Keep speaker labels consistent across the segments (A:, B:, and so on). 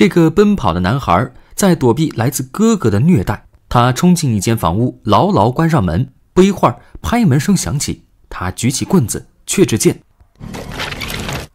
A: 这个奔跑的男孩在躲避来自哥哥的虐待。他冲进一间房屋，牢牢关上门。不一会儿，拍门声响起，他举起棍子，却只见。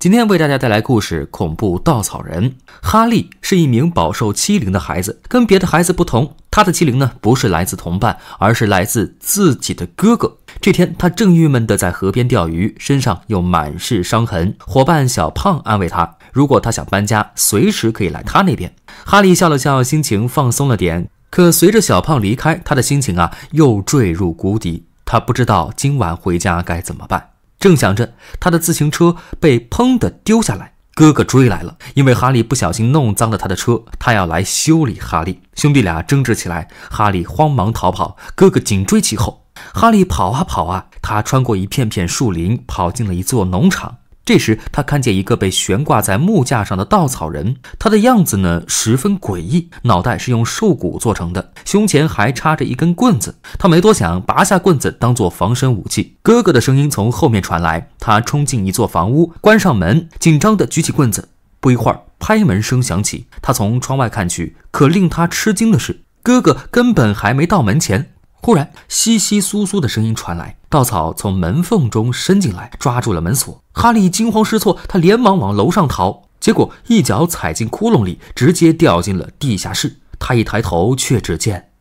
A: 今天为大家带来故事《恐怖稻草人》。哈利是一名饱受欺凌的孩子，跟别的孩子不同，他的欺凌呢不是来自同伴，而是来自自己的哥哥。这天，他正郁闷地在河边钓鱼，身上又满是伤痕。伙伴小胖安慰他：“如果他想搬家，随时可以来他那边。”哈利笑了笑，心情放松了点。可随着小胖离开，他的心情啊又坠入谷底。他不知道今晚回家该怎么办。正想着，他的自行车被砰的丢下来。哥哥追来了，因为哈利不小心弄脏了他的车，他要来修理哈利。兄弟俩争执起来，哈利慌忙逃跑，哥哥紧追其后。哈利跑啊跑啊，他穿过一片片树林，跑进了一座农场。这时，他看见一个被悬挂在木架上的稻草人，他的样子呢十分诡异，脑袋是用兽骨做成的，胸前还插着一根棍子。他没多想，拔下棍子当做防身武器。哥哥的声音从后面传来，他冲进一座房屋，关上门，紧张地举起棍子。不一会儿，拍门声响起，他从窗外看去，可令他吃惊的是，哥哥根本还没到门前。忽然，窸窸窣窣的声音传来，稻草从门缝中伸进来，抓住了门锁。哈利惊慌失措，他连忙往楼上逃，结果一脚踩进窟窿里，直接掉进了地下室。他一抬头，却只见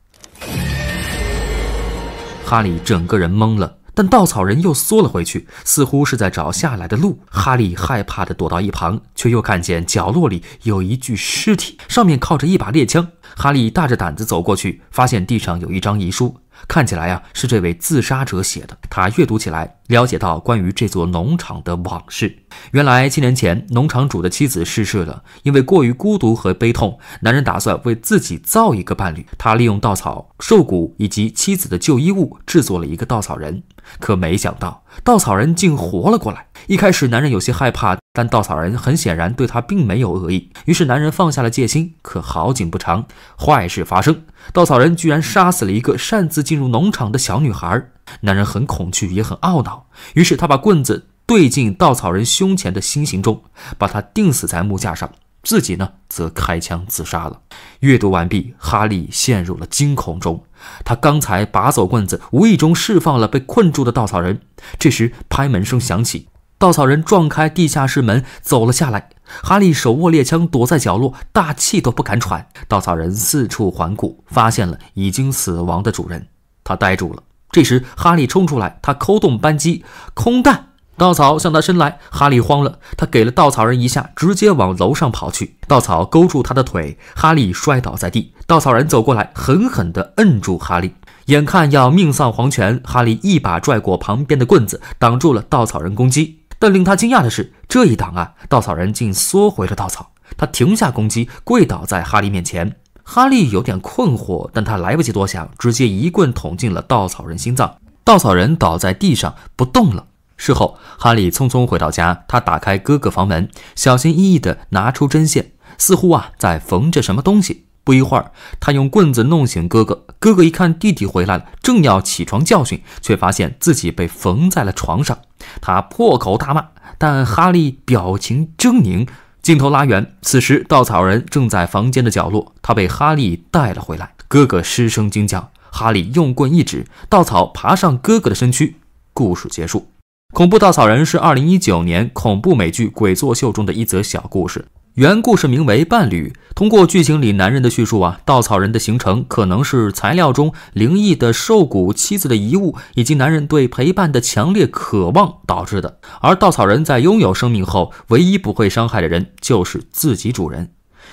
A: 哈利整个人懵了。但稻草人又缩了回去，似乎是在找下来的路。哈利害怕的躲到一旁，却又看见角落里有一具尸体，上面靠着一把猎枪。哈利大着胆子走过去，发现地上有一张遗书，看起来啊是这位自杀者写的。他阅读起来。了解到关于这座农场的往事。原来七年前，农场主的妻子逝世了。因为过于孤独和悲痛，男人打算为自己造一个伴侣。他利用稻草、兽骨以及妻子的旧衣物制作了一个稻草人。可没想到，稻草人竟活了过来。一开始，男人有些害怕，但稻草人很显然对他并没有恶意。于是，男人放下了戒心。可好景不长，坏事发生。稻草人居然杀死了一个擅自进入农场的小女孩。男人很恐惧，也很懊恼，于是他把棍子对进稻草人胸前的心形中，把他钉死在木架上，自己呢则开枪自杀了。阅读完毕，哈利陷入了惊恐中。他刚才拔走棍子，无意中释放了被困住的稻草人。这时拍门声响起，稻草人撞开地下室门走了下来。哈利手握猎枪，躲在角落，大气都不敢喘。稻草人四处环顾，发现了已经死亡的主人，他呆住了。这时，哈利冲出来，他扣动扳机，空弹。稻草向他伸来，哈利慌了，他给了稻草人一下，直接往楼上跑去。稻草勾住他的腿，哈利摔倒在地。稻草人走过来，狠狠地摁住哈利，眼看要命丧黄泉，哈利一把拽过旁边的棍子，挡住了稻草人攻击。但令他惊讶的是，这一挡啊，稻草人竟缩回了稻草，他停下攻击，跪倒在哈利面前。哈利有点困惑，但他来不及多想，直接一棍捅进了稻草人心脏。稻草人倒在地上不动了。事后，哈利匆匆回到家，他打开哥哥房门，小心翼翼地拿出针线，似乎啊在缝着什么东西。不一会儿，他用棍子弄醒哥哥。哥哥一看弟弟回来了，正要起床教训，却发现自己被缝在了床上。他破口大骂，但哈利表情狰狞。镜头拉远，此时稻草人正在房间的角落，他被哈利带了回来。哥哥失声惊叫，哈利用棍一指，稻草爬上哥哥的身躯。故事结束。恐怖稻草人是二零一九年恐怖美剧《鬼作秀》中的一则小故事。原故事名为《伴侣》，通过剧情里男人的叙述啊，稻草人的形成可能是材料中灵异的兽骨、妻子的遗物，以及男人对陪伴的强烈渴望导致的。而稻草人在拥有生命后，唯一不会伤害的人就是自己主人。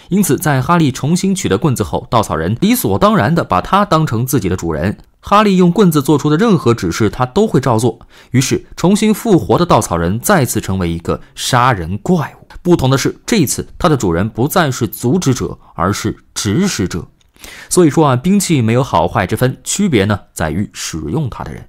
A: 因此，在哈利重新取得棍子后，稻草人理所当然地把他当成自己的主人。哈利用棍子做出的任何指示，他都会照做。于是，重新复活的稻草人再次成为一个杀人怪物。不同的是，这一次它的主人不再是阻止者，而是指使者。所以说啊，兵器没有好坏之分，区别呢在于使用它的人。